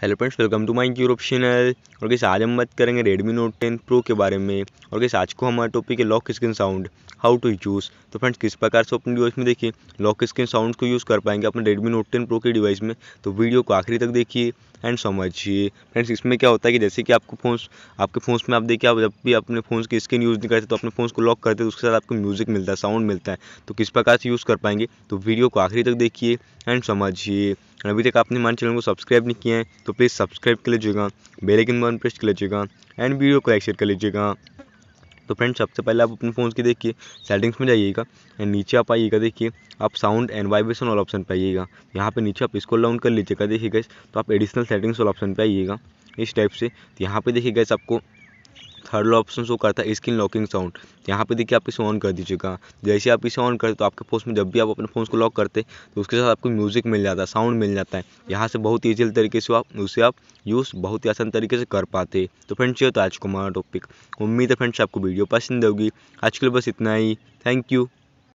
hello friends welcome to my Europe channel और किस आज हम बात करेंगे रेडमी नोट 10 प्रो के बारे में और किस आज को हमारा टॉपिक है lock screen sound how to use तो फ्रेंड्स किस प्रकार से अपने डिवाइस में देखिए लॉक स्क्रीन साउंड को यूज़ कर पाएंगे अपने रेडमी नोट 10 प्रो के डिवाइस में तो वीडियो को आखिरी तक देखिए एंड समझिए फ्रेंड्स इसमें क्या होता है कि जैसे कि आपको फ़ोन आपके फ़ोन में आप देखिए आप जब भी अपने फ़ोन की स्क्रीन यूज़ नहीं करते तो अपने फ़ोन को लॉक करते तो उसके साथ आपको म्यूज़िक मिलता है साउंड मिलता है तो किस प्रकार से यूज़ कर पाएंगे तो वीडियो को आखिरी तक देखिए एंड समझिए अभी तक आपने हमारे चैनल को सब्सक्राइब नहीं किया है तो प्लीज़ सब्सक्राइब कर लीजिएगा बेलेकिन बन प्रेस कर लीजिएगा एंड वीडियो को लाइक शेयर कर लीजिएगा तो फ्रेंड सबसे पहले आप अपने फ़ोन की देखिए सेटिंग्स में जाइएगा एंड नीचे आप आइएगा देखिए आप साउंड एंड वाइब्रेशन वाला ऑप्शन पर आइएगा यहाँ पे नीचे आप इसको डाउन कर लीजिएगा देखिए गैस तो आप एडिशनल सेटिंग्स वाला ऑप्शन पर आइएगा इस टाइप से तो यहाँ पे देखिए गैस आपको थर्ड ऑप्शन शो करता है स्क्रीन लॉकिंग साउंड यहाँ पे देखिए आप इसे ऑन कर दीजिएगा जैसे आप इसे ऑन करते तो आपके फोन में जब भी आप अपने फ़ोन को लॉक करते तो उसके साथ आपको म्यूज़िक मिल जाता है साउंड मिल जाता है यहाँ से बहुत ईजी तरीके से आप उसे आप यूज़ बहुत ही आसान तरीके से कर पाते तो फ्रेंड्स ये तो आज को हमारा टॉपिक उम्मीद है फ्रेंड्स आपको वीडियो पसंद होगी आज के लिए बस इतना ही थैंक यू